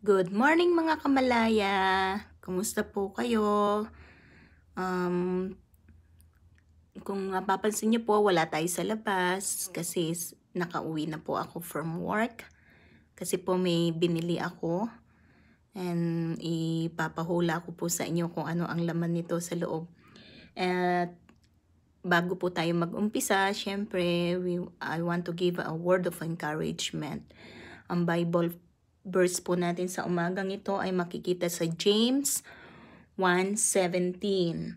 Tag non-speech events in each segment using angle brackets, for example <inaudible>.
Good morning mga kamalaya! Kumusta po kayo? Um, kung mapapansin niyo po, wala tayo sa labas kasi nakauwi na po ako from work. Kasi po may binili ako and ipapahula ko po sa inyo kung ano ang laman nito sa loob. At bago po tayo mag-umpisa, syempre, we, I want to give a word of encouragement. Ang Bible verse po natin sa umagang ito ay makikita sa James 1.17.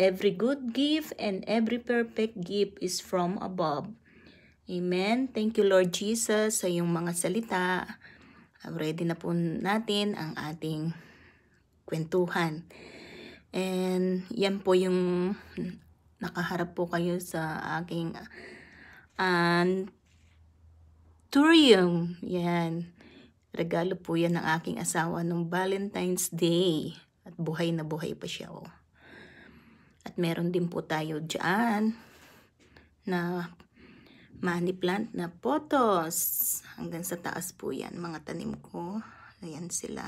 Every good gift and every perfect gift is from above. Amen. Thank you Lord Jesus sa iyong mga salita. Ready na po natin ang ating kwentuhan. And yan po yung nakaharap po kayo sa aking uh, anturium. Yan. Regalo po yan ng aking asawa nung Valentine's Day. At buhay na buhay pa siya. Oh. At meron din po tayo dyan na money plant na potos. Hanggang sa taas po yan, mga tanim ko. Ayan sila.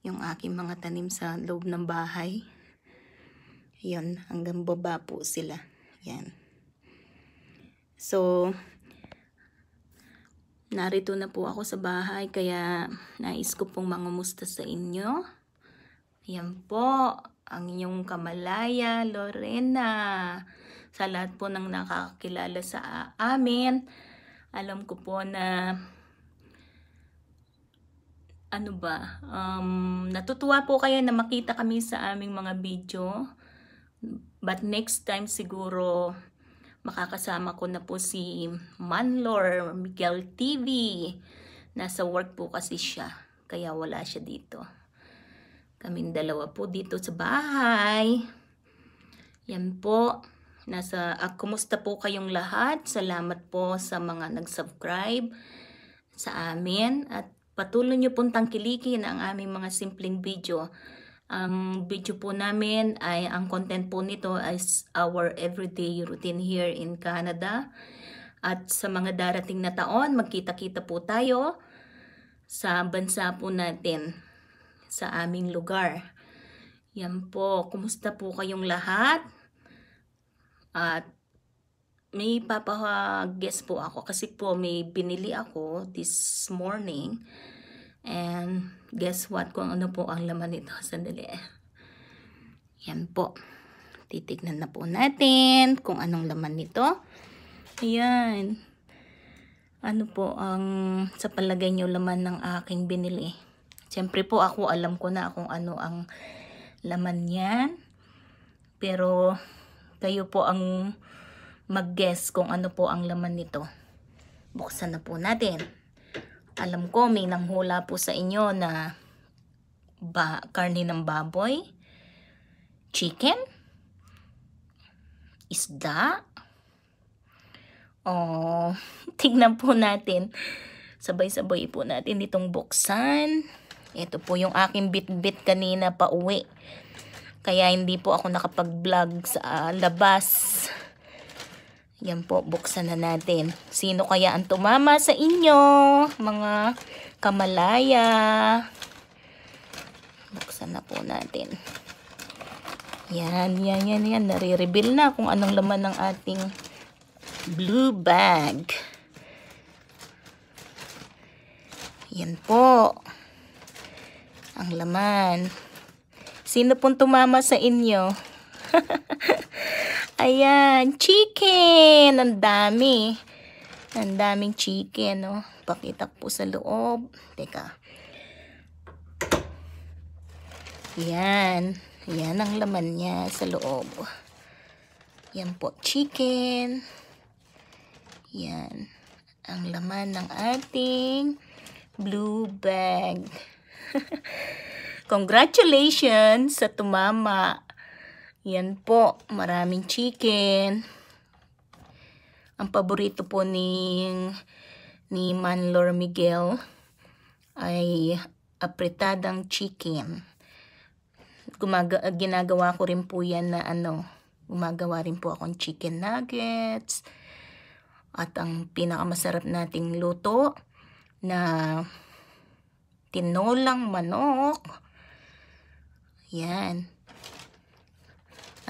Yung aking mga tanim sa loob ng bahay. Ayan, hanggang baba po sila. Ayan. So, narito na po ako sa bahay kaya nais ko pong mangumusta sa inyo. Ayan po, ang inyong kamalaya, Lorena. Sa lahat po ng nakakilala sa ah, amin, alam ko po na ano ba, um, natutuwa po kayo na makita kami sa aming mga video. But next time siguro, makakasama ko na po si Manlor Miguel TV. Nasa work po kasi siya, kaya wala siya dito. Kaming dalawa po dito sa bahay. Yan po. Nasa, uh, kumusta po kayong lahat? Salamat po sa mga nag-subscribe sa amin at patuloy niyo pong tangkilikin ang aming mga simpleng video ang video po namin ay, ang content po nito is our everyday routine here in Canada. At sa mga darating na taon, magkita-kita po tayo sa bansa po natin, sa aming lugar. Yan po, kumusta po kayong lahat? At may papag-guess po ako kasi po may binili ako this morning And guess what kung ano po ang laman nito. Sandali. Yan po. Titignan na po natin kung anong laman nito. Ayan. Ano po ang sa palagay nyo laman ng aking binili. Siyempre po ako alam ko na kung ano ang laman yan. Pero kayo po ang mag-guess kung ano po ang laman nito. Buksan na po natin. Alam ko may nanghula po sa inyo na ba karne ng baboy, chicken, isda. Oh, <laughs> tingnan po natin. Sabay-sabay po natin itong buksan. Ito po yung aking bit-bit kanina pa uwi. Kaya hindi po ako nakapag-vlog sa uh, labas. Yan po, buksan na natin. Sino kaya ang tumama sa inyo? Mga kamalaya. Buksan na po natin. Yan, yan, yan, yan. Nare-reveal na kung anong laman ng ating blue bag. Yan po. Ang laman. Sino pong tumama sa inyo? <laughs> Ayan, chicken! Ang dami. Ang daming chicken, no? Pakita po sa loob. Teka. Ayan. Ayan ang laman niya sa loob. Yan po, chicken. Yan. Ang laman ng ating blue bag. <laughs> Congratulations sa tumama yan po, maraming chicken. Ang paborito po ni, ni Manlor Miguel ay apretadang chicken. Gumaga, ginagawa ko rin po yan na ano, gumagawa rin po akong chicken nuggets. At ang pinakamasarap nating luto na tinolang manok. Yan.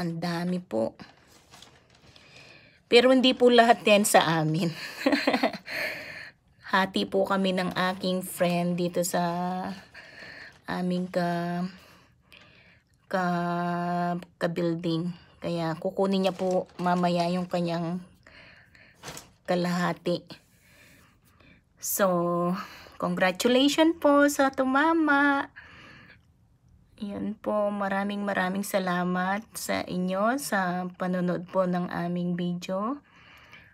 Ang dami po. Pero hindi po lahat yan sa amin. <laughs> Hati po kami ng aking friend dito sa aming ka ka ka building. Kaya kukunin niya po mamaya yung kanyang kalahati. So, congratulations po sa tumama. Yun po, maraming maraming salamat sa inyo sa panonood po ng aming video.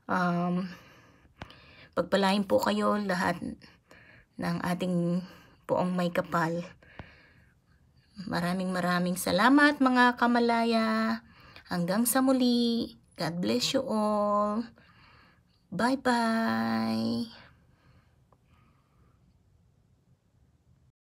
Um, pagpalain po kayo lahat ng ating poong may kapal. Maraming maraming salamat mga kamalaya. Hanggang sa muli. God bless you all. Bye-bye.